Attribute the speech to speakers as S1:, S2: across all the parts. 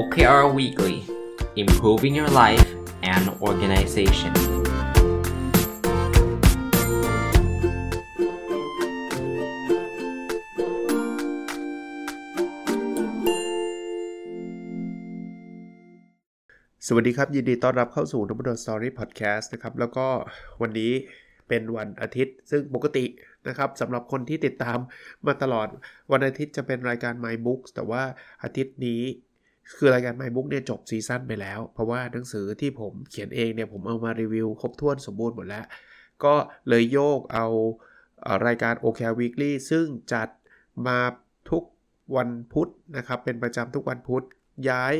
S1: OKR Weekly Improving Your Life and Organization สวัสดีครับ ยินดีต้อนรับเข้าสู่นบุดรสตอรี่พอดแคสต์นะครับ แล้วก็วันนี้เป็นวันอาทิตย์ซึ่งปกตินะครับสำหรับคนที่ติดตามมาตลอดวันอาทิตย์จะเป็นรายการ My Books แต่ว่าอาทิตย์นี้คือรายการไมบุ๊กเนี่ยจบซีซั่นไปแล้ว เพราะว่าหนังสือที่ผมเขียนเองเนี่ยผมเอามารีวิวครบถ้วนสมบูรณ์หมดแล้ว ก็เลยโยกเอารายการ OK Weekly ซึ่งจัดมาทุกวันพุธนะครับเป็นประจำทุกวันพุธย้าย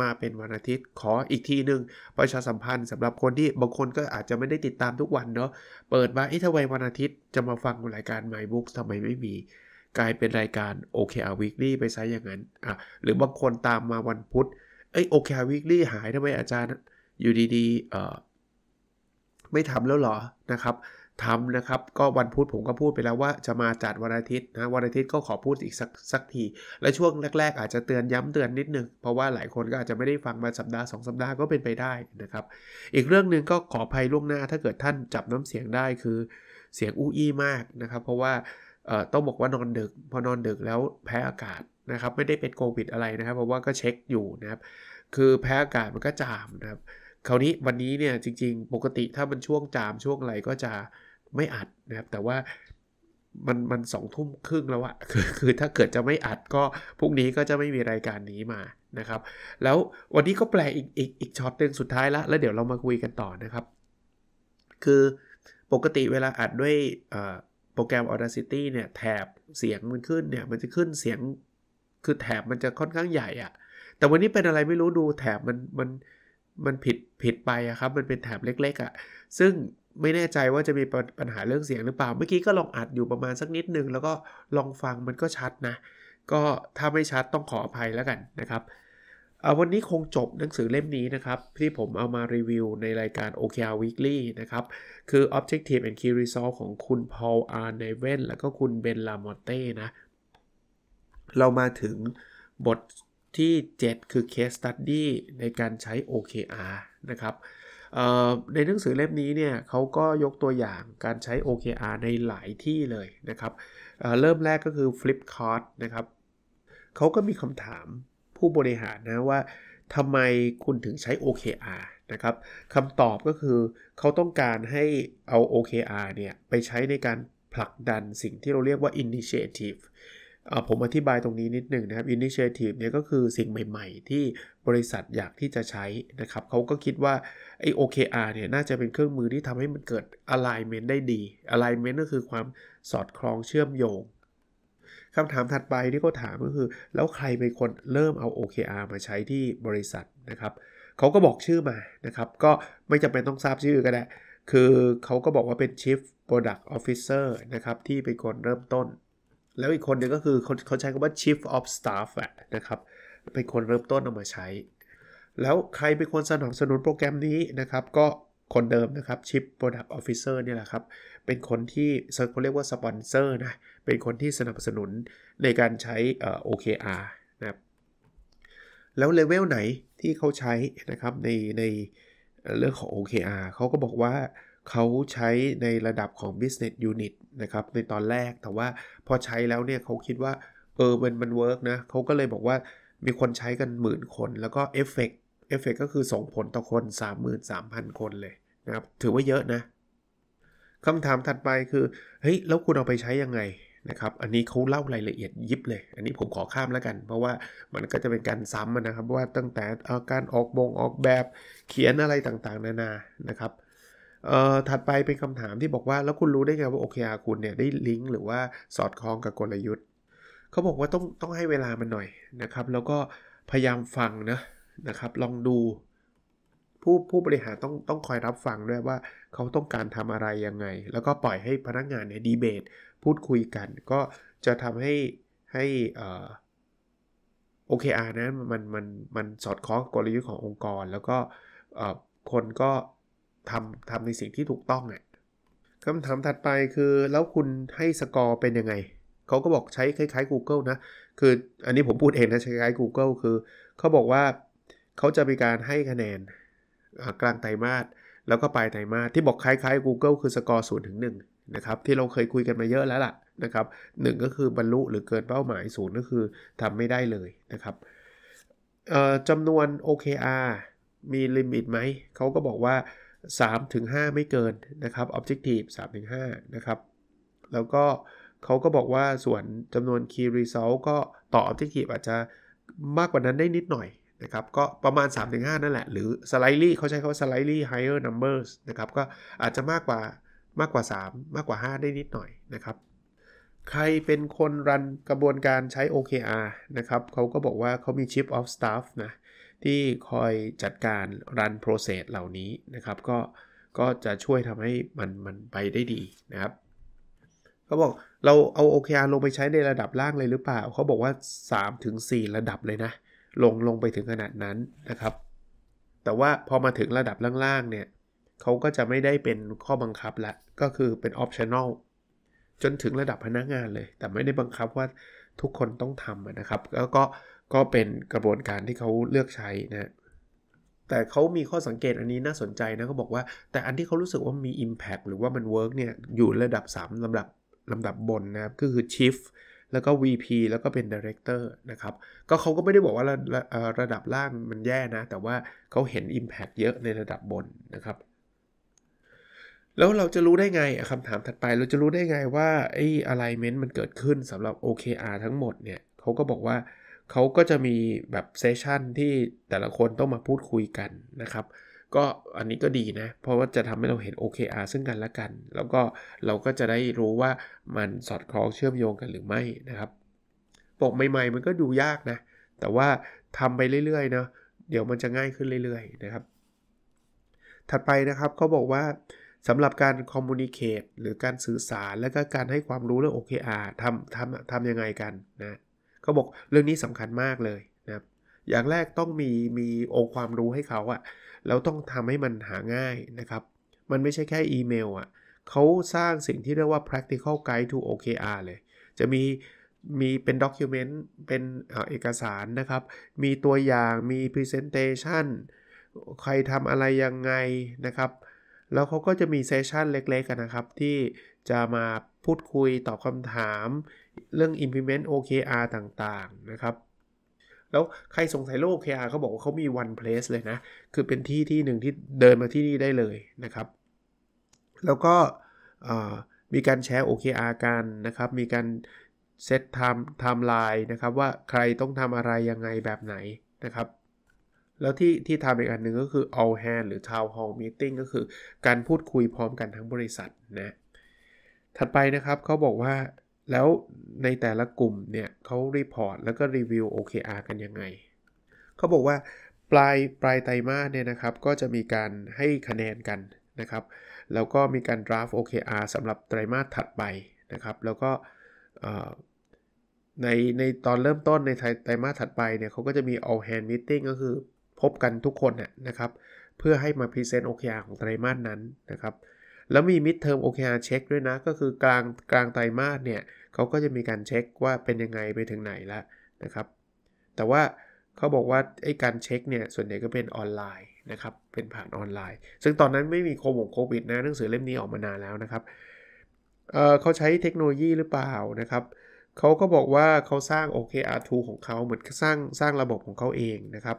S1: มาเป็นวันอาทิตย์ขออีกทีหนึ่งประชาสัมพันธ์สำหรับคนที่บางคนก็อาจจะไม่ได้ติดตามทุกวันเนาะเปิดมาไอ้ทวายวันอาทิตย์จะมาฟังรายการ My Books ทำไมไม่มีกลายเป็นรายการ OKR Weekly ไปซะอย่างนั้น อ่ะ หรือบางคนตามมาวันพุธเอ้ย OKR Weekly หายทำไมอาจารย์ อยู่ดีๆเอ่อไม่ทำแล้วหรอนะครับทำนะครับก็วันพุธผมก็พูดไปแล้วว่าจะมาจัดวันอาทิตย์นะวันอาทิตย์ก็ขอพูดอีกสักสักที และช่วงแรกๆ อาจจะเตือนย้ำเตือนนิดนึงเพราะว่าหลายคนก็อาจจะไม่ได้ฟังมาสัปดาห์2สัปดาห์ก็เป็นไปได้นะครับ อีกเรื่องหนึ่งก็ขออภัยล่วงหน้าถ้าเกิดท่านจับน้ำเสียงได้คือเสียงอู้อี้มากนะครับ เพราะว่าต้องบอกว่านอนดึกพอนอนดึกแล้วแพ้อากาศนะครับ ไม่ได้เป็นโควิดอะไรนะครับเพราะว่าก็เช็คอยู่นะครับ คือแพ้อากาศมันก็จามนะครับ คราวนี้วันนี้เนี่ยจริงๆปกติถ้ามันช่วงจามช่วงอะไรก็จะไม่อัดนะครับ แต่ว่ามันมันสองทุ่มครึ่งแล้วอะคือคือถ้าเกิดจะไม่อัดก็พรุ่งนี้ก็จะไม่มีรายการนี้มานะครับ แล้ววันนี้ก็แปลอีกอีกอีกช็อตหนึ่งสุดท้ายละแล้วเดี๋ยวเรามาคุยกันต่อนะครับ คือปกติเวลาอัดด้วยโปรแกรม Audacity เนี่ยแถบเสียงมันขึ้นเนี่ย มันจะขึ้นเสียงคือแถบมันจะค่อนข้างใหญ่อะแต่วันนี้เป็นอะไรไม่รู้ดูแถบมันมันมันผิดผิดไปอะครับมันเป็นแถบเล็ก ๆอะซึ่งไม่แน่ใจว่าจะมีปัญหาเรื่องเสียงหรือเปล่า เมื่อกี้ก็ลองอัดอยู่ประมาณสักนิดนึง แล้วก็ลองฟังมันก็ชัดนะ ก็ถ้าไม่ชัดต้องขออภัยแล้วกันนะครับวันนี้คงจบหนังสือเล่มนี้นะครับ ที่ผมเอามารีวิวในรายการ OKR Weekly นะครับ คือ Objective and Key Result ของคุณพอลอาร์เนเวนและก็คุณเบนลามอเต้นะ เรามาถึงบทที่ 7 คือ Case Study ในการใช้ OKR นะครับในหนังสือเล่มนี้เนี่ยเขาก็ยกตัวอย่างการใช้ OKR ในหลายที่เลยนะครับเเริ่มแรกก็คือ Flipkart นะครับเขาก็มีคำถามผู้บริหารนะว่าทำไมคุณถึงใช้ OKR นะครับคำตอบก็คือเขาต้องการให้เอา OKR เนี่ยไปใช้ในการผลักดันสิ่งที่เราเรียกว่า initiative ผมอธิบายตรงนี้นิดหนึ่งนะครับ initiative เนี่ยก็คือสิ่งใหม่ๆ ที่บริษัทอยากที่จะใช้นะครับเขาก็คิดว่าไอ้ OKR เนี่ยน่าจะเป็นเครื่องมือที่ทำให้มันเกิด alignment ได้ดี alignment ก็คือความสอดคล้องเชื่อมโยงคำถามถัดไปที่เขาถามก็คือ แล้วใครเป็นคนเริ่มเอา OKR มาใช้ที่บริษัทนะครับเขาก็บอกชื่อมานะครับก็ไม่จำเป็นต้องทราบชื่อก็ได้คือเขาก็บอกว่าเป็น Chief Product Officer นะครับที่เป็นคนเริ่มต้น แล้วอีกคนนึงก็คือเขาใช้คำว่า Chief of Staff ะนะครับเป็นคนเริ่มต้นเอามาใช้ แล้วใครเป็นคนสนับสนุนโปรแกรมนี้นะครับ ก็คนเดิมนะครับ Chief Product Officer เนี่ยแหละครับเป็นคนที่เขาเรียกว่าสปอนเซอร์นะเป็นคนที่สนับสนุนในการใช้ OKR นะครับแล้วเลเวลไหนที่เขาใช้นะครับในในเรื่องของ OKR เขาก็บอกว่าเขาใช้ในระดับของ business unit นะครับในตอนแรกแต่ว่าพอใช้แล้วเนี่ยเขาคิดว่าเออมันมันเวิร์กนะเขาก็เลยบอกว่ามีคนใช้กันหมื่นคน แล้วก็เอฟเฟกเอฟเฟกก็คือส่งผลต่อคน 33,000 คนเลยนะครับถือว่าเยอะนะคำถามถัดไปคือเฮ้ยแล้วคุณเอาไปใช้ยังไงนะครับ อันนี้เขาเล่ารายละเอียดยิบเลย อันนี้ผมขอข้ามแล้วกัน เพราะว่ามันก็จะเป็นการซ้ำนะครับว่าตั้งแต่การออกบงออกแบบเขียนอะไรต่างๆ นานา นะครับถัดไปเป็นคำถามที่บอกว่าแล้วคุณรู้ได้ไงว่าโอเคอคุณเนี่ยได้ลิงก์หรือว่าสอดคล้องกับกลยุทธ์ เขาบอกว่าต้องต้องให้เวลามันหน่อยนะครับ แล้วก็พยายามฟังนะนะครับ ลองดู ผู้ผู้บริหารต้องต้องคอยรับฟังด้วยว่าเขาต้องการทำอะไรยังไง แล้วก็ปล่อยให้พนักงานเนี่ยดีเบตพูดคุยกันก็จะทำให้ให้โอเคอาร์นะมันมันมันสอดคล้องกลยุทธ์ขององค์กร แล้วก็คนก็ทำทำในสิ่งที่ถูกต้องอ่ะคำถามถัดไปคือแล้วคุณให้สกอร์เป็นยังไงเขาก็บอกใช้คล้าย ๆ Google นะคืออันนี้ผมพูดเองนะใช้คล้าย Google คือเขาบอกว่าเขาจะมีการให้คะแนนกลางไตรมาสแล้วก็ปลายไตรมาสที่บอกคล้าย ๆ Google คือสกอร์0ถึง1นะครับที่เราเคยคุยกันมาเยอะแล้วล่ะนะครับหก็คือบรรลุหรือเกินเป้าหมายศูนย์ก็คือทำไม่ได้เลยนะครับจำนวน OKR มีลิมิตไหม เขาก็บอกว่า 3-5 ไม่เกินนะครับ Objective 3-5นะครับ แล้วก็เขาก็บอกว่าส่วนจำนวน Key Result ก็ต่อ Objective อาจจะมากกว่านั้นได้นิดหน่อยนะครับก็ประมาณ 3-5นั่นแหละหรือ slightly เขาใช้คาว่า slightly higher numbers นะครับก็อาจจะมากกว่ามากกว่า 3 มากกว่า 5 ได้นิดหน่อยนะครับ ใครเป็นคนรันกระบวนการใช้ OKR นะครับเขาก็บอกว่าเขามี c h i p of Staff นะ ที่คอยจัดการรันโปรเซสเหล่านี้นะครับ ก็ก็จะช่วยทำให้มันมันไปได้ดีนะครับเขาบอกเราเอา OKR ลงไปใช้ในระดับล่างเลยหรือเปล่า เขาบอกว่า3-4ระดับเลยนะลงลงไปถึงขนาดนั้นนะครับ แต่ว่าพอมาถึงระดับล่าง ๆ เนี่ยเขาก็จะไม่ได้เป็นข้อบังคับละก็คือเป็นออปชั่นอลจนถึงระดับพนักงานเลย แต่ไม่ได้บังคับว่าทุกคนต้องทำนะครับ แล้วก็ก็เป็นกระบวนการที่เขาเลือกใช้นะแต่เขามีข้อสังเกตอันนี้น่าสนใจนะเขาบอกว่า แต่อันที่เขารู้สึกว่ามี Impact หรือว่ามันเวิร์กเนี่ย อยู่ระดับ 3ลำดับลำดับบนนะครับก็คือ Chief แล้วก็ VP แล้วก็เป็น Director นะครับ ก็เขาก็ไม่ได้บอกว่าระระระดับล่างมันแย่นะ แต่ว่าเขาเห็น Impact เยอะในระดับบนนะครับแล้วเราจะรู้ได้ไง คำถามถัดไป เราจะรู้ได้ไงว่าไอ้อะไลเมนต์มันเกิดขึ้นสำหรับ OKR ทั้งหมดเนี่ยเขาก็บอกว่าเขาก็จะมีแบบเซสชันที่แต่ละคนต้องมาพูดคุยกันนะครับ ก็อันนี้ก็ดีนะ เพราะว่าจะทำให้เราเห็น OKR ซึ่งกันและกัน แล้วก็เราก็จะได้รู้ว่ามันสอดคล้องเชื่อมโยงกันหรือไม่นะครับปกใหม่ๆมันก็ดูยากนะ แต่ว่าทำไปเรื่อยๆเนาะเดี๋ยวมันจะง่ายขึ้นเรื่อยๆนะครับ ถัดไปนะครับเขาบอกว่าสำหรับการคอมมูนิเคตหรือการสื่อสารและก็การให้ความรู้เรื่อง OKR ทำทำทำยังไงกันนะเขาบอกเรื่องนี้สำคัญมากเลยนะอย่างแรกต้องมีมีองค์ความรู้ให้เขาอะแล้วต้องทำให้มันหาง่ายนะครับ มันไม่ใช่แค่อีเมลอะเขาสร้างสิ่งที่เรียกว่า practical guide to OKR เลย จะมีมีเป็นด็อกิเมนต์เป็นเอกสารนะครับ มีตัวอย่างมี Presentation ใครทำอะไรยังไงนะครับแล้วเขาก็จะมีเซสชันเล็กๆกันนะครับ ที่จะมาพูดคุย ตอบคำถามเรื่อง implement OKR ต่างๆนะครับ แล้วใครสงสัยโลก OKR เขาบอกว่าเขามี one place เลยนะ คือเป็นที่ที่หนึ่งที่เดินมาที่นี่ได้เลยนะครับ แล้วก็มีการแชร์ OKR กันนะครับ มีการเซตไทม์ไทม์ไลน์นะครับ ว่าใครต้องทำอะไรยังไงแบบไหนนะครับแล้วที่ที่ทำอีกอันหนึ่งก็คือ all hand หรือ town hall meeting ก็คือการพูดคุยพร้อมกันทั้งบริษัทนะถัดไปนะครับเขาบอกว่าแล้วในแต่ละกลุ่มเนี่ยเขารีพอร์ตแล้วก็รีวิว OKR กันยังไงเขาบอกว่าปลายปลายไตรมาสเนี่ยนะครับ ก็จะมีการให้คะแนนกันนะครับ แล้วก็มีการดร f ฟ OKR สำหรับไตรมาสถัดไปนะครับ แล้วก็ในในตอนเริ่มต้นในไตรมาสถัดไปเนี่ยเขาก็จะมี all hand meeting ก็คือพบกันทุกคนนะครับ เพื่อให้มาพรีเซนต์ OKR ของไตรมาสนั้นนะครับแล้วมีมิดเทอม OKR เช็คด้วยนะ ก็คือกลางกลางไตรมาสเนี่ย เขาก็จะมีการเช็คว่าเป็นยังไงไปถึงไหนแล้วนะครับ แต่ว่าเขาบอกว่าไอ้การเช็คเนี่ย ส่วนใหญ่ก็เป็นออนไลน์นะครับ เป็นผ่านออนไลน์ ซึ่งตอนนั้นไม่มีโควโควิดนะหนังสือเล่มนี้ออกมานานแล้วนะครับเเขาใช้เทคโนโลยีหรือเปล่านะครับเขาก็บอกว่าเขาสร้าง OKR2 ของเขาเหมือนสร้างสร้างระบบของเขาเองนะครับ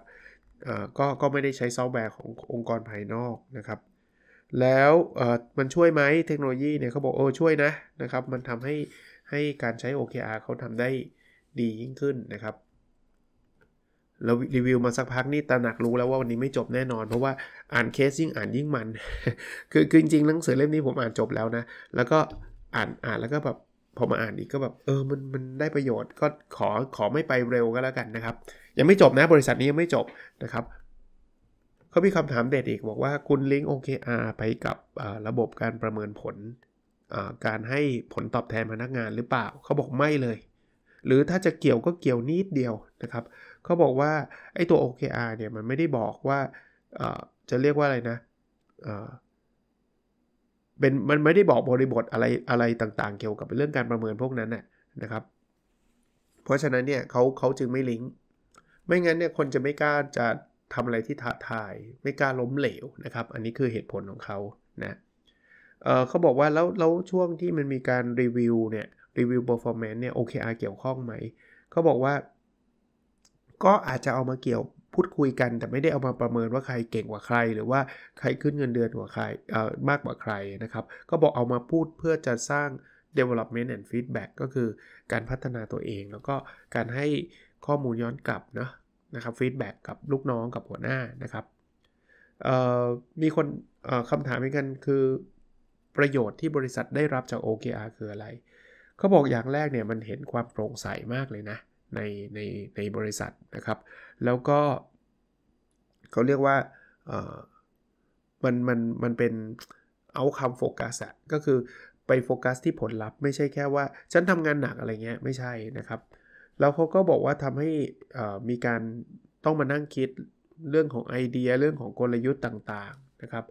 S1: ก็ก็ไม่ได้ใช้ซอฟต์แวร์ขององค์กรภายนอกนะครับ แล้วมันช่วยไหมเทคโนโลยีเนี่ยเขาบอกเออช่วยนะนะครับ มันทำให้ให้การใช้ OKR เขาทำได้ดียิ่งขึ้นนะครับเรารีวิวมาสักพักนี่ตาหนักรู้แล้วว่าวันนี้ไม่จบแน่นอนเพราะว่าอ่านเคสยิ่งอ่านยิ่งมันคือคือจริงๆหนังสือเล่มนี้ผมอ่านจบแล้วนะแล้วก็อ่านอ่านแล้วก็แบบพอมาอ่านอีกก็แบบเออมันมันได้ประโยชน์ก็ขอขอไม่ไปเร็วก็แล้วกันนะครับยังไม่จบนะบริษัทนี้ยังไม่จบนะครับเขามีคำถามเด็ดอีกบอกว่าคุณลิงก์ OKR ไปกับระบบการประเมินผลการให้ผลตอบแทนพนักงานหรือเปล่าเขาบอกไม่เลย หรือถ้าจะเกี่ยวก็เกี่ยวนิดเดียวนะครับเขาบอกว่าไอ้ตัว OKR เนี่ยมันไม่ได้บอกว่าจะเรียกว่าอะไรนะเป็นมันไม่ได้บอกบริบทอะไรอะไรต่างๆ เกี่ยวกับเรื่องการประเมินพวกนั้นนะนะครับ เพราะฉะนั้นเนี่ยเขาเขาจึงไม่ลิงก์ไม่งั้นเนี่ยคนจะไม่กล้าจะทำอะไรที่ท้าทาย ไม่กล้าล้มเหลวนะครับ อันนี้คือเหตุผลของเขานะเเขาบอกว่าแล้วแล้วช่วงที่มันมีการรีวิวเนี่ยรีวิวเปอร์ฟอร์แมนซ์เนี่ย OKR เกี่ยวข้องไหมเขาบอกว่าก็อาจจะเอามาเกี่ยวพูดคุยกัน แต่ไม่ได้เอามาประเมินว่าใครเก่งกว่าใคร หรือว่าใครขึ้นเงินเดือนกว่าใครเอ่อมากกว่าใครนะครับ ก็บอกเอามาพูดเพื่อจะสร้าง development and feedback ก็คือการพัฒนาตัวเอง แล้วก็การให้ข้อมูลย้อนกลับนะ นะครับฟีดแบ็กกับลูกน้องกับหัวหน้านะครับ มีคนคำถามเหมือนกันคือประโยชน์ที่บริษัทได้รับจาก OKR คืออะไรเขาบอกอย่างแรกเนี่ยมันเห็นความโปร่งใสมากเลยนะในในในบริษัทนะครับ แล้วก็ เขาเรียกว่ามันมันมันเป็นเอาคำโฟกัสอะก็คือไปโฟกัสที่ผลลัพธ์ไม่ใช่แค่ว่า ฉันทำงานหนักอะไรเงี้ยไม่ใช่นะครับแล้วเขาก็บอกว่าทำให้มีการต้องมานั่งคิดเรื่องของไอเดียเรื่องของกลยุทธ์ต่างๆนะครับ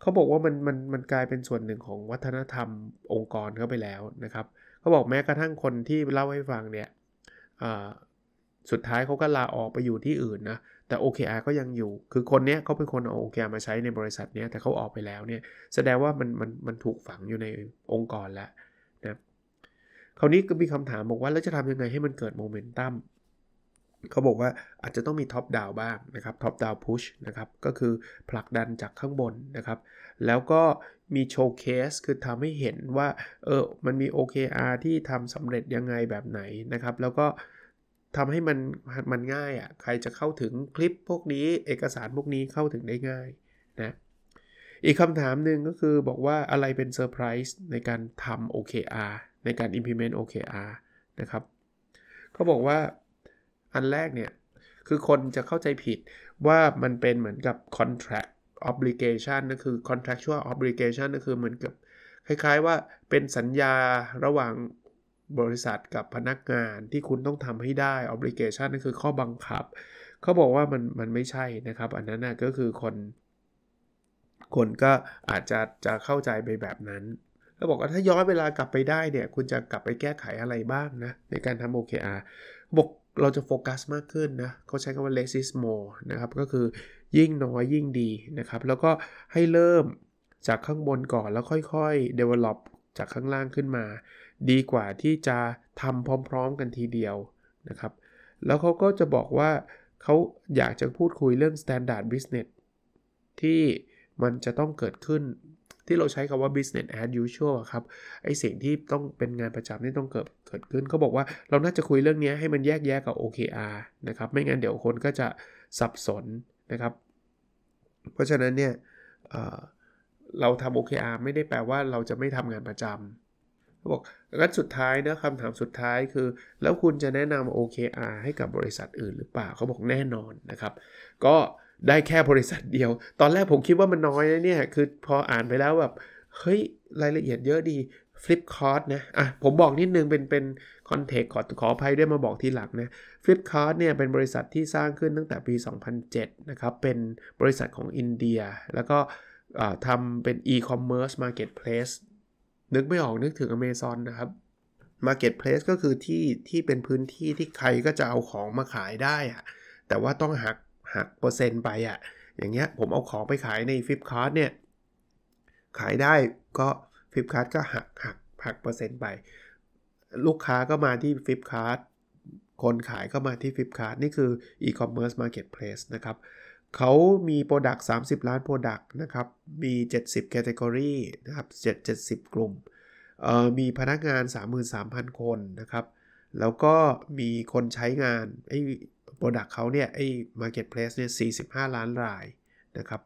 S1: เขาบอกว่ามันมันมันกลายเป็นส่วนหนึ่งของวัฒนธรรมองค์กรเข้าไปแล้วนะครับ เขาบอกแม้กระทั่งคนที่เล่าให้ฟังเนี่ยสุดท้ายเขาก็ลาออกไปอยู่ที่อื่นนะแต่ OKR ก็ยังอยู่ คือคนนี้เขาเป็นคนเอา OKR มาใช้ในบริษัทเนี้ยแต่เขาออกไปแล้วเนี่ยแสดงว่ามันมันมันถูกฝังอยู่ในองค์กรแล้วคราวนี้ก็มีคำถามบอกว่า แล้วจะทำยังไงให้มันเกิดโมเมนตัม เขาบอกว่าอาจจะต้องมีท็อปดาวบ้างนะครับ ท็อปดาวพุชนะครับ ก็คือผลักดันจากข้างบนนะครับ แล้วก็มีโชว์เคสคือทำให้เห็นว่าเออ มันมี OKR ที่ทำสำเร็จยังไงแบบไหนนะครับ แล้วก็ทำให้มันมันง่ายอะ่ะ ใครจะเข้าถึงคลิปพวกนี้เอกสารพวกนี้เข้าถึงได้ง่ายนะ อีกคำถามหนึ่งก็คือบอกว่าอะไรเป็นเซอร์ไพรส์ในการทำ OKR ในการ implement OKR นะครับเขาบอกว่าอันแรกเนี่ย คือคนจะเข้าใจผิดว่ามันเป็นเหมือนกับ contract obligation นั่นคือ contractual obligation นั่นคือเหมือนกับคล้ายๆ ว่าเป็นสัญญาระหว่างบริษัทกับพนักงานที่คุณต้องทำให้ได้ obligation นั่นคือข้อบังคับ เขาบอกว่ามันมันไม่ใช่นะครับ อันนั้นนะก็คือคน คนก็อาจจะจะเข้าใจไปแบบนั้นเลาบอกว่าถ้าย้อนเวลากลับไปได้เนี่ยคุณจะกลับไปแก้ไขอะไรบ้างนะ ในการทำ OKR บอกเราจะโฟกัสมากขึ้นนะ เขาใช้คำว่า less is more นะครับก็คือยิ่งน้อยยิ่งดีนะครับแล้วก็ให้เริ่มจากข้างบนก่อนแล้วค่อยๆ develop จากข้างล่างขึ้นมา ดีกว่าที่จะทำพร้อมๆกันทีเดียวนะครับแล้วเขาก็จะบอกว่าเขาอยากจะพูดคุยเรื่อง standard business ที่มันจะต้องเกิดขึ้นที่เราใช้คำว่า business as usual ครับ ไอสิ่งที่ต้องเป็นงานประจำนี่ต้องเกิดเกิดขึ้นเขาบอกว่าเราน่าจะคุยเรื่องนี้ให้มันแยกแยะกกับ OKR นะครับ ไม่งั้นเดี๋ยวคนก็จะสับสนนะครับ เพราะฉะนั้นเนี่ยเเราทำ OKR ไม่ได้แปลว่าเราจะไม่ทำงานประจำเขาบอกงั้นสุดท้ายนะคำถามสุดท้ายคือ แล้วคุณจะแนะนำ OKR ให้กับบริษัทอื่นหรือเปล่าเขาบอกแน่นอนนะครับก็ได้แค่บริษัทเดียว ตอนแรกผมคิดว่ามันน้อยนะเนี่ย คือพออ่านไปแล้วแบบ เฮ้ย รายละเอียดเยอะดีฟลิปคอร์ t นะ อ่ะ ผมบอกนิดนึงเป็น เป็นคอนเทกต์ขอ ขออภัยด้วยมาบอกทีหลังนะฟลิปคอร์ t เนี่ย เป็นบริษัทที่สร้างขึ้นตั้งแต่ปี 2007นะครับ เป็นบริษัทของอินเดีย แล้วก็ทำเป็น e-commerce marketplace นึกไม่ออกนึกถึง Amazon นะครับ marketplace ก็คือที่ ที่เป็นพื้นที่ที่ใครก็จะเอาของมาขายได้อะแต่ว่าต้องหักหักเปอร์เซ็นต์ไปอะ่ะ อย่างเงี้ยผมเอาของไปขายในฟิปคาร์ดเนี่ย ขายได้ก็ฟิปคาร์ดก็หักหักหักเปอร์เซ็นต์ไป ลูกค้าก็มาที่ฟิปคาร์ดคนขายก็มาที่ฟิปคาร์ดนี่คือ e-commerce marketplace นะครับเขามีโปรดักต์30 ล้านโปรดักต์นะครับมี 70 Category นะครับ7 70 กลุ่ม มีพนักงาน 33,000 คนนะครับแล้วก็มีคนใช้งานไอ้โปรดักเขาเนี่ย ไอ้มาร์เก็ตเพลสเนี่ย 45 ล้านรายนะครับ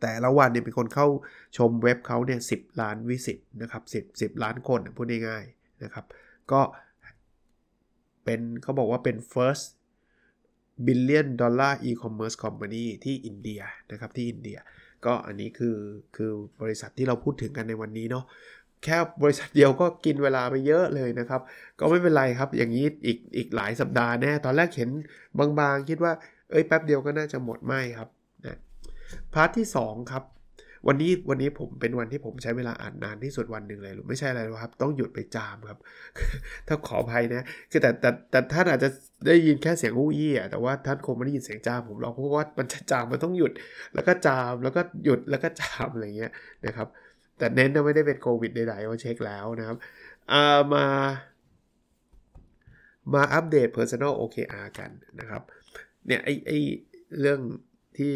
S1: แต่ละวันเนี่ยเป็นคนเข้าชมเว็บเขาเนี่ย 10 ล้านวิสิตนะครับ 10 10 ล้านคนพูดง่ายๆนะครับ ก็เป็นเขาบอกว่าเป็น first billion dollar e-commerce company ที่อินเดียนะครับที่อินเดีย ก็อันนี้คือคือบริษัทที่เราพูดถึงกันในวันนี้เนาะแค่บริษัทเดียวก็กินเวลาไปเยอะเลยนะครับ ก็ไม่เป็นไรครับ อย่างนี้อีกอีกหลายสัปดาห์แน่ ตอนแรก เห็นบางๆ คิดว่า เอ้ยแป๊บเดียวก็น่าจะหมดไหมครับนะพาร์ทที่2ครับวันนี้วันนี้ผมเป็นวันที่ผมใช้เวลาอ่านนานที่สุดวันหนึ่งเลยหรือไม่ใช่อะไรครับ ต้องหยุดไปจามครับ ถ้าขออภัยนะคือแต่แต่แต่ท่านอาจจะได้ยินแค่เสียงอู้ยี่อ่ะแต่ว่าท่านคงไม่ได้ยินเสียงจามผมหรอกเพราะว่ามันจะจามมันต้องหยุดแล้วก็จามแล้วก็หยุดแล้วก็จามอะไรเงี้ยนะครับแต่เน้นไม่ได้เป็นโควิดใดๆว่าเช็คแล้วนะครับามา มาอัปเดต Personal OKR กันนะครับ เนี่ยไอ้ไอ้เรื่องที่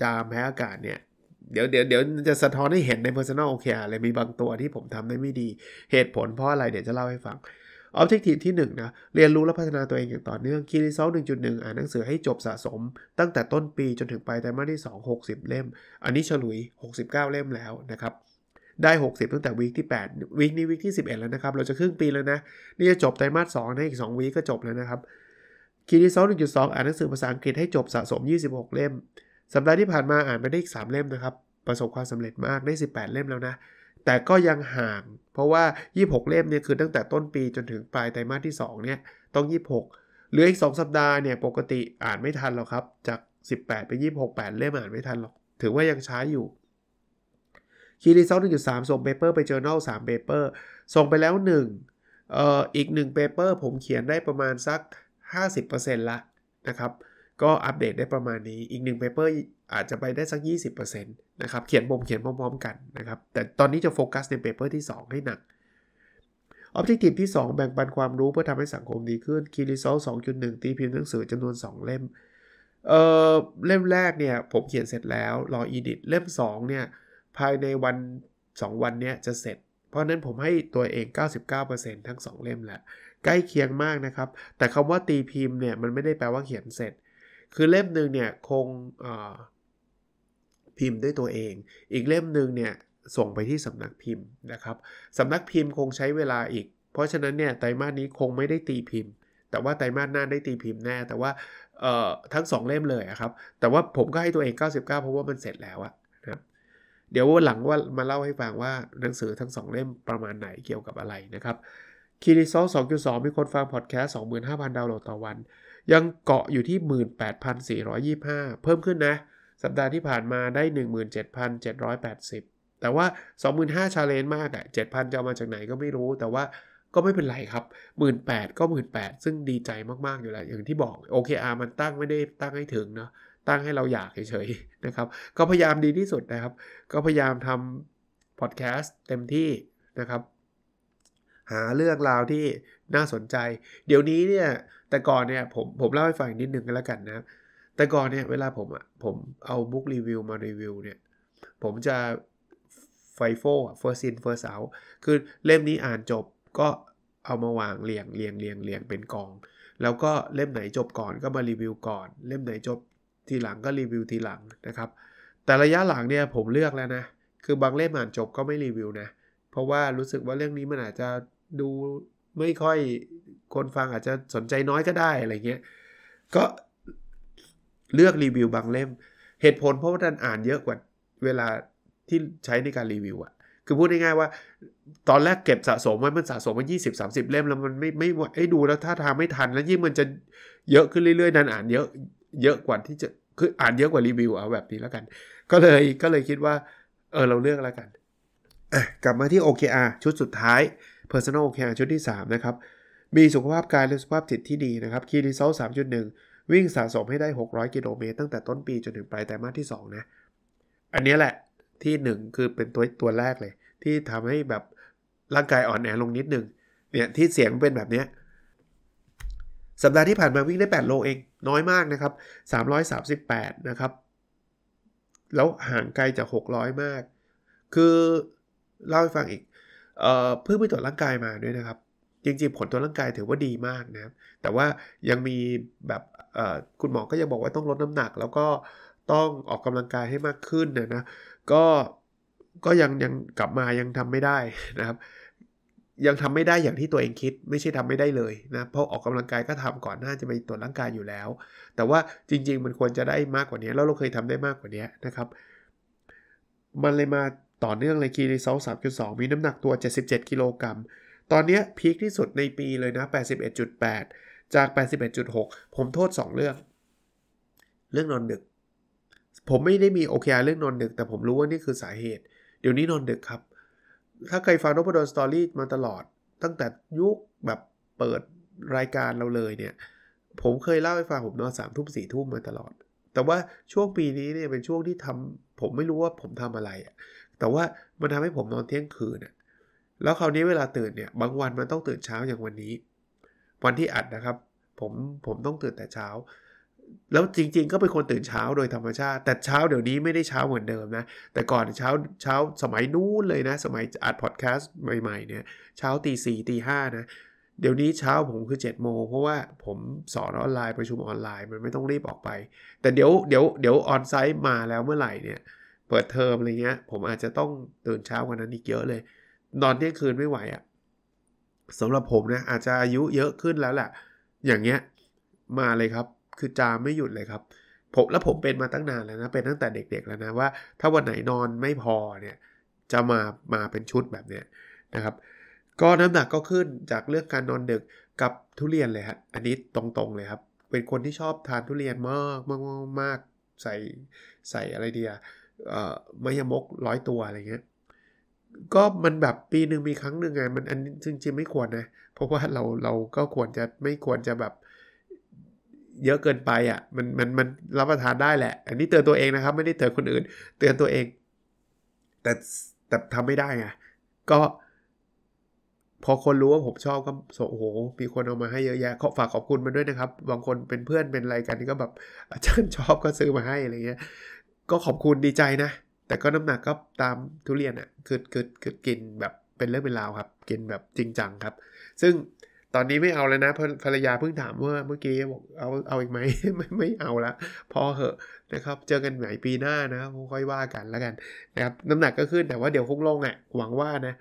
S1: จามแพ้อากาศเนี่ย เดี๋ยวเดี๋ยวเดี๋ยวจะสะท้อนให้เห็นใน Personal OKR เลย มีบางตัวที่ผมทำได้ไม่ดีเหตุผลเพราะอะไรเดี๋ยวจะเล่าให้ฟัง Objective ที่1นะ เรียนรู้และพัฒนาตัวเองอย่างต่อเนื่องคีรี e ซลห t 1.1อ่านหนังสือให้จบสะสม ตั้งแต่ต้นปีจนถึงปลายไตรมาสที่ 2 60 เล่ม อันนี้ฉลุย69 เล่มแล้วนะครับได้ 60 ตั้งแต่วีคที่ 8 วีคนี้วีคที่ 11 แล้วนะครับ เราจะครึ่งปีแล้วนะ นี่จะจบไตรมาส2นะอีก 2 วีคก็จบแล้วนะครับคีรีซอล1.2อ่านหนังสือภาษาอังกฤษให้จบสะสม 26 เล่ม สัปดาห์ที่ผ่านมาอ่านไปได้อีก 3 เล่มนะครับ ประสบความสำเร็จมาก ได้ 18 เล่มแล้วนะ แต่ก็ยังห่าง เพราะว่า 26 เล่มเนี่ยคือตั้งแต่ต้นปีจนถึงปลายไตรมาสที่ 2 เนี่ย ต้อง 26 เหลืออีก 2 สัปดาห์ เนี่ย ปกติอ่านไม่ทันหรอกครับ จาก 18ไป26 8เล่มอ่านไม่ทันหรอกถือว่ายังช้าอยู่คีรีซอลหนึ่งจุดสามส่งเปเปอร์ไปเจอแนลสามเปเปอร์ส่งไปแล้วหนึ่งเอ่ออีกหนึ่งเปเปอร์ผมเขียนได้ประมาณสัก 50%ละนะครับก็อัปเดตได้ประมาณนี้อีกหนึ่งเปเปอร์อาจจะไปได้สัก 20%นะครับเขียนบ่ม เขียนพร้อมๆกันนะครับแต่ตอนนี้จะโฟกัสในเปเปอร์ที่ 2 ให้หนักออบเจกตีฟที่ 2 แบ่งปันความรู้เพื่อทำให้สังคมดีขึ้นคีรีซอล2.1 ตีพิมพ์หนังสือจำนวน 2 เล่มเอ่อเล่มแรกเนี่ยผมเขียนเสร็จแล้วรออีดิทเล่ม2เนี่ยภายในวัน 2 วันเนี้ยจะเสร็จ เพราะนั้นผมให้ตัวเอง 99%ทั้ง 2 เล่มแหละใกล้เคียงมากนะครับ แต่คำว่าตีพิมพ์เนี่ยมันไม่ได้แปลว่าเขียนเสร็จ คือเล่มหนึ่งเนี่ยคงพิมพ์ด้วยตัวเอง อีกเล่มหนึ่งเนี่ยส่งไปที่สำนักพิมพ์นะครับสำนักพิมพ์คงใช้เวลาอีก เพราะฉะนั้นเนี่ยไตรมาสนี้คงไม่ได้ตีพิมพ์ แต่ว่าไตรมาสหน้าได้ตีพิมพ์แน่แต่ว่าทั้ง2เล่มเลยครับแต่ว่าผมก็ให้ตัวเอง 99เพราะว่ามันเสร็จแล้วอะเดี๋ยววันหลังว่ามาเล่าให้ฟังว่าหนังสือทั้ง 2 เล่มประมาณไหนเกี่ยวกับอะไรนะครับคีรีโซ2.2 มีคนฟังพอดแคสต์ 25,000 ดาวน์โหลดต่อวัน ยังเกาะอยู่ที่ 18,425 เพิ่มขึ้นนะ สัปดาห์ที่ผ่านมาได้ 17,780 แต่ว่า 25,000ชาเลนจ์มากอะ7,000จะมาจากไหนก็ไม่รู้ แต่ว่าก็ไม่เป็นไรครับ 18,000ก็ 18,000ซึ่งดีใจมากๆอยู่แล้ว อย่างที่บอก OKR มันตั้งไม่ได้ตั้งให้ถึงเนาะตั้งให้เราอยากเฉยๆนะครับ ก็พยายามดีที่สุดนะครับ ก็พยายามทำพอดแคสต์เต็มที่นะครับ หาเรื่องราวที่น่าสนใจ เดี๋ยวนี้เนี่ย แต่ก่อนเนี่ยผม ผมเล่าให้ฟังนิดนึงกันแล้วกันนะ แต่ก่อนเนี่ยเวลาผมอ่ะผมเอาบุ๊กรีวิวมารีวิวเนี่ย ผมจะไฟโฟอ่ะ first in first out คือเล่มนี้อ่านจบก็เอามาวางเรียงเรียงเรียงเรียงเป็นกอง แล้วก็เล่มไหนจบก่อนก็มารีวิวก่อน เล่มไหนจบทีหลังก็รีวิวทีหลังนะครับ แต่ระยะหลังเนี่ยผมเลือกแล้วนะ คือบางเล่มอ่านจบก็ไม่รีวิวนะ เพราะว่ารู้สึกว่าเรื่องนี้มันอาจจะดูไม่ค่อยคนฟังอาจจะสนใจน้อยก็ได้อะไรเงี้ยก็เลือกรีวิวบางเล่ม เหตุผลเพราะว่า่ันอ่านเยอะกว่าเวลาที่ใช้ในการรีวิวอะคือพูดง่ายๆว่า ตอนแรกเก็บสะสมไว้มันสะสมมา20 30 เล่มแล้วมันไม่ไม่ไอ้ดูแล้วท่าทางไม่ทันแล้วยิ่งมันจะเยอะขึ้นเรื่อยๆนันอ่านเยอะเยอะกว่าที่จะคืออ่านเยอะกว่ารีวิวเอาแบบนี้แล้วกัน ก็เลยก็เลยคิดว่าเออเราเลือกแล้วกัน กลับมาที่ OKR ชุดสุดท้าย Personal OKR ชุดที่ 3 นะครับ มีสุขภาพกายและสุขภาพจิตที่ดีนะครับ Key Result 3.1 วิ่งสะสมให้ได้ 600กิโลเมตรตั้งแต่ต้นปีจนถึงปลายไตรมาสที่ 2 นะ อันนี้แหละที่ 1 คือเป็นตัวตัวแรกเลย ที่ทำให้แบบร่างกายอ่อนแอลงนิดนึงเนี่ยที่เสียงเป็นแบบนี้สัปดาห์ที่ผ่านมาวิ่งได้ 8 โลเอง น้อยมากนะครับ 338 นะครับ แล้วห่างไกลจาก600มาก คือเล่าให้ฟังอีกเอ่อเพิ่งไปตรวจร่างกายมาด้วยนะครับ จริงๆ ผลตัวร่างกายถือว่าดีมากนะครับ แต่ว่ายังมีแบบคุณหมอ ก็ยังบอกว่าต้องลดน้ำหนัก แล้วก็ต้องออกกำลังกายให้มากขึ้นนะนะ ก็ ก็ยังยังกลับมา ยังทำไม่ได้นะครับยังทำไม่ได้อย่างที่ตัวเองคิด ไม่ใช่ทำไม่ได้เลยนะ เพราะออกกำลังกายก็ทำก่อนหน้าจะไปตรวจร่างกายอยู่แล้ว แต่ว่าจริง ๆมันควรจะได้มากกว่านี้แล้วเราเคยทำได้มากกว่านี้นะครับมันเลยมาต่อเนื่องเลยคีรีเซลสามจุดสองมีน้ำหนักตัว 77กิโลกรัมตอนนี้พีคที่สุดในปีเลยนะ81.8 จาก 81.6 ผมโทษ 2 เรื่อง เรื่องนอนดึก ผมไม่ได้มีโอเคเรื่องนอนดึก แต่ผมรู้ว่านี่คือสาเหตุเดี๋ยวนี้นอนดึกครับถ้าเคยฟังนพดลสตอรี่มาตลอด ตั้งแต่ยุคแบบเปิดรายการเราเลยเนี่ย ผมเคยเล่า ให้ฟัง ผมนอนสามทุ่มสี่ทุ่มมาตลอด แต่ว่าช่วงปีนี้เนี่ยเป็นช่วงที่ทำ ผมไม่รู้ว่าผมทำอะไร แต่ว่ามันทำให้ผมนอนเที่ยงคืนแล้วคราวนี้เวลาตื่นเนี่ย บางวันมันต้องตื่นเช้าอย่างวันนี้ วันที่อัดนะครับ ผม ผมต้องตื่นแต่เช้าแล้วจริงๆ ก็เป็นคนตื่นเช้าโดยธรรมชาติ แต่เช้าเดี๋ยวนี้ไม่ได้เช้าเหมือนเดิมนะ แต่ก่อนเช้าเช้าสมัยนู้นเลยนะ สมัยอัดพอดแคสต์ใหม่ๆ เนี่ยเช้าตีสี่ตีห้านะ เดี๋ยวนี้เช้าผมคือ7จ็ดโมงเพราะว่าผมสอนออนไลน์ประชุมออนไลน์ มันไม่ต้องรีบออกไป แต่เดี๋ยวเดี๋ยวเดี๋ยวออนไซต์มาแล้วเมื่อไหร่เนี่ยเปิดเทอมอะไรเงี้ยผมอาจจะต้องตื่นเช้ากว่านั้นอีกเยอะเลยนอนเที่ยงคืนไม่ไหวอะ่ะสำหรับผมนะอาจจะอายุเยอะขึ้นแล้วแหละอย่างเงี้ยมาเลยครับคือจามไม่หยุดเลยครับ ผม แล้วผมเป็นมาตั้งนานแล้วนะเป็นตั้งแต่เด็กๆแล้วนะว่า ถ้าวันไหนนอนไม่พอเนี่ยจะมามาเป็นชุดแบบเนี้ยนะครับ ก็น้ำหนักก็ขึ้นจากเรื่องการนอนดึกกับทุเรียนเลยฮะ อันนี้ตรงๆเลยครับ เป็นคนที่ชอบทานทุเรียนมากมากมากใส่ใส่อะไรเดียเอ่อมายมกร้อยตัว อะไรเงี้ยก็มันแบบปีหนึ่งมีครั้งหนึ่งไงมันอันจริงๆไม่ควรนะเพราะว่าเราเราก็ควรจะไม่ควรจะแบบเยอะเกินไปอ่ะ มันมันมันรับประทานได้แหละ อันนี้เตือนตัวเองนะครับไม่ได้เตือนคนอื่น เตือนตัวเอง แต่แต่ทำไม่ได้ไงก็ พอคนรู้ว่าผมชอบก็โอ้โหมีคนเอามาให้เยอะแยะขอฝากขอบคุณมาด้วยนะครับ บางคนเป็นเพื่อนเป็นอะไรกันก็แบบอาจารย์ชอบก็ซื้อมาให้อะไรเงี้ย ก็ขอบคุณดีใจนะแต่ก็น้ำหนักก็ตามทุเรียนอ่ะคือคือคือกินแบบเป็นเรื่องเป็นราวครับ กินแบบจริงจังครับ ซึ่งตอนนี้ไม่เอาแล้วนะ ภรรยาเพิ่งถามเมื่อเมื่อกี้บอกเอาเอาอีกไหมไม่ไม่เอาละ พอเหอะนะครับเจอกันใหม่ปีหน้านะค่อยว่ากันแล้วกันนะครับน้ำหนักก็ขึ้นแต่ว่าเดี๋ยวคงลงอะ่ะหวังว่านะ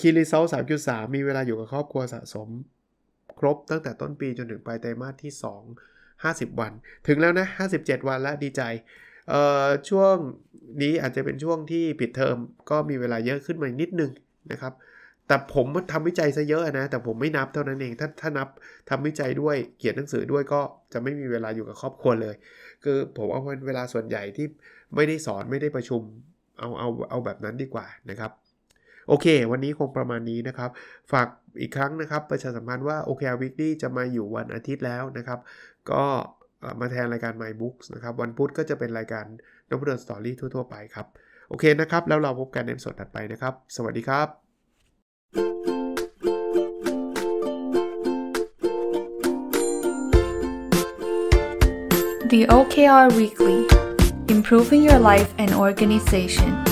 S1: คีรีเซลสามจุดสามมีเวลาอยู่กับครอบครัวสะสม ครบตั้งแต่ต้นปีจนถึงปลายไตรมาสที่ 2 50 วัน ถึงแล้วนะ 57 วันแล้วดีใจ ช่วงนี้อาจจะเป็นช่วงที่ปิดเทอมก็มีเวลาเยอะขึ้นมานิดนึงนะครับแต่ผมทำวิจัยซะเยอะนะ แต่ผมไม่นับเท่านั้นเอง ถ้าถ้านับทำวิจัยด้วย เขียนหนังสือด้วย ก็จะไม่มีเวลาอยู่กับครอบครัวเลย คือผมเอาเวลาส่วนใหญ่ที่ไม่ได้สอนไม่ได้ประชุม เอาเอาเอาแบบนั้นดีกว่านะครับ โอเค วันนี้คงประมาณนี้นะครับ ฝากอีกครั้งนะครับประชาสัมพันธ์ว่าโอเควิกนี่จะมาอยู่วันอาทิตย์แล้วนะครับ ก็มาแทนรายการ My Books นะครับ วันพุธก็จะเป็นรายการนบเดินสตอรี่ทั่วๆไปครับ โอเคนะครับ แล้วเราพบกันในสดถัดไปนะครับ สวัสดีครับ The OKR Weekly Improving Your Life and Organization.